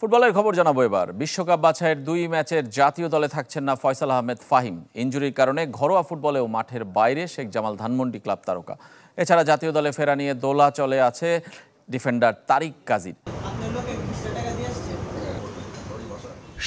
ফুটবলের খবর জানাবো এবার বিশ্বকাপ বাছাইয়ের দুই ম্যাচের জাতীয় দলে থাকছেন না ফয়সাল আহমেদ ফাহিম ইঞ্জুরির কারণে ঘরোয়া ফুটবলেও মাঠের বাইরে শেখ জামাল ধানমন্ডি ক্লাব তারকা এছাড়া জাতীয় দলে ফেরা নিয়ে দোলা চলে আছে ডিফেন্ডার তারিক কাজির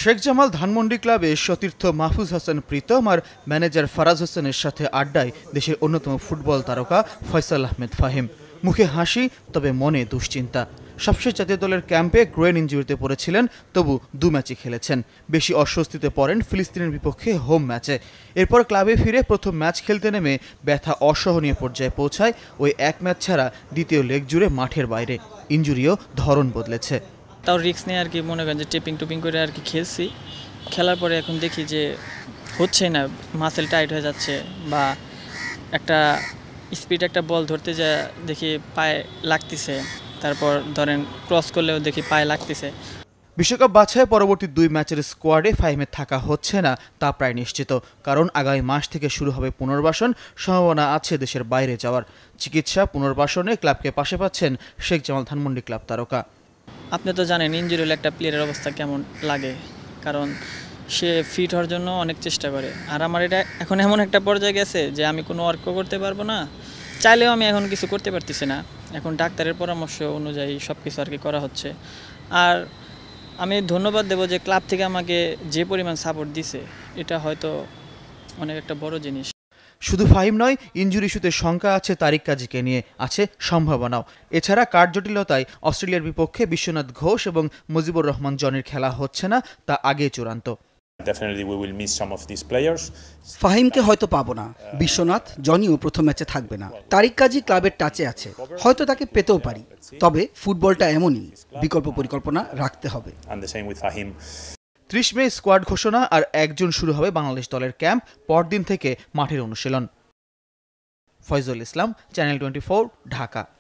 শেখ জামাল ধানমন্ডি ক্লাবে সতীর্থ মাহফুজ হাসান প্রীতম আর ম্যানেজার ফারাজ হোসেনের সাথে আড্ডায় দেশের অন্যতম ফুটবল তারকা ফয়সাল আহমেদ ফাহিম মুখে হাসি তবে মনে দুশ্চিন্তা সবশেষ জাতীয় দলের ক্যাম্পে গ্রেন ইঞ্জুরিতে পড়েছিলেন তবু দু ম্যাচই খেলেছেন বেশি অস্বস্তিতে পড়েন ফিলিস্তিনের বিপক্ষে হোম ম্যাচে এরপর ক্লাবে ফিরে প্রথম ম্যাচ খেলতে নেমে ব্যথা অসহনীয় পর্যায়ে পৌঁছায় ওই এক ম্যাচ ছাড়া দ্বিতীয় লেগ জুড়ে মাঠের বাইরে ইঞ্জুরিও ধরন বদলেছে তাও রিক্স নিয়ে আর কি মনে করেন যে টিপিং টুপিং করে আর কি খেলছি খেলার পরে এখন দেখি যে হচ্ছে না মাসেল টাইট হয়ে যাচ্ছে বা একটা স্পিড একটা বল ধরতে যা দেখি পায়ে লাগতেছে তারপর ধরেন ক্রস করলেও দেখি পায়ে লাগতেছে বিশ্বকাপ বাছাই পরবর্তী দুই ম্যাচের স্কোয়াডে ফাইমে থাকা হচ্ছে না তা প্রায় নিশ্চিত কারণ আগামী মাস থেকে শুরু হবে পুনর্বাসন সম্ভাবনা আছে দেশের বাইরে যাওয়ার চিকিৎসা পুনর্বাসনে ক্লাবকে পাশে পাচ্ছেন শেখ জামাল ধানমন্ডি ক্লাব তারকা আপনি তো জানেন ইঞ্জুরি হলে একটা প্লেয়ারের অবস্থা কেমন লাগে কারণ সে ফিট হওয়ার জন্য অনেক চেষ্টা করে আর আমার এটা এখন এমন একটা পর্যায়ে গেছে যে আমি কোনো ওয়ার্কও করতে পারবো না চাইলেও আমি এখন কিছু করতে পারতেছি না এখন ডাক্তারের পরামর্শ অনুযায়ী সব কিছু আর কি করা হচ্ছে আর আমি ধন্যবাদ দেবো যে ক্লাব থেকে আমাকে যে পরিমাণ সাপোর্ট দিছে এটা হয়তো অনেক একটা বড় জিনিস শুধু ফাহিম নয় ইঞ্জুরি ইস্যুতে শঙ্কা আছে তারিক কাজীকে নিয়ে আছে সম্ভাবনাও এছাড়া জটিলতায় অস্ট্রেলিয়ার বিপক্ষে বিশ্বনাথ ঘোষ এবং মুজিবুর রহমান জনের খেলা হচ্ছে না তা আগে চূড়ান্ত ফাহিমকে হয়তো পাবো না বিশ্বনাথ জনিও প্রথম ম্যাচে থাকবে না তারিক কাজী ক্লাবের টাচে আছে হয়তো তাকে পেতেও পারি তবে ফুটবলটা এমনই বিকল্প পরিকল্পনা রাখতে হবে ত্রিশ মে স্কোয়াড ঘোষণা আর একজন শুরু হবে বাংলাদেশ দলের ক্যাম্প পরদিন থেকে মাঠের অনুশীলন ফয়জুল ইসলাম চ্যানেল টোয়েন্টি ঢাকা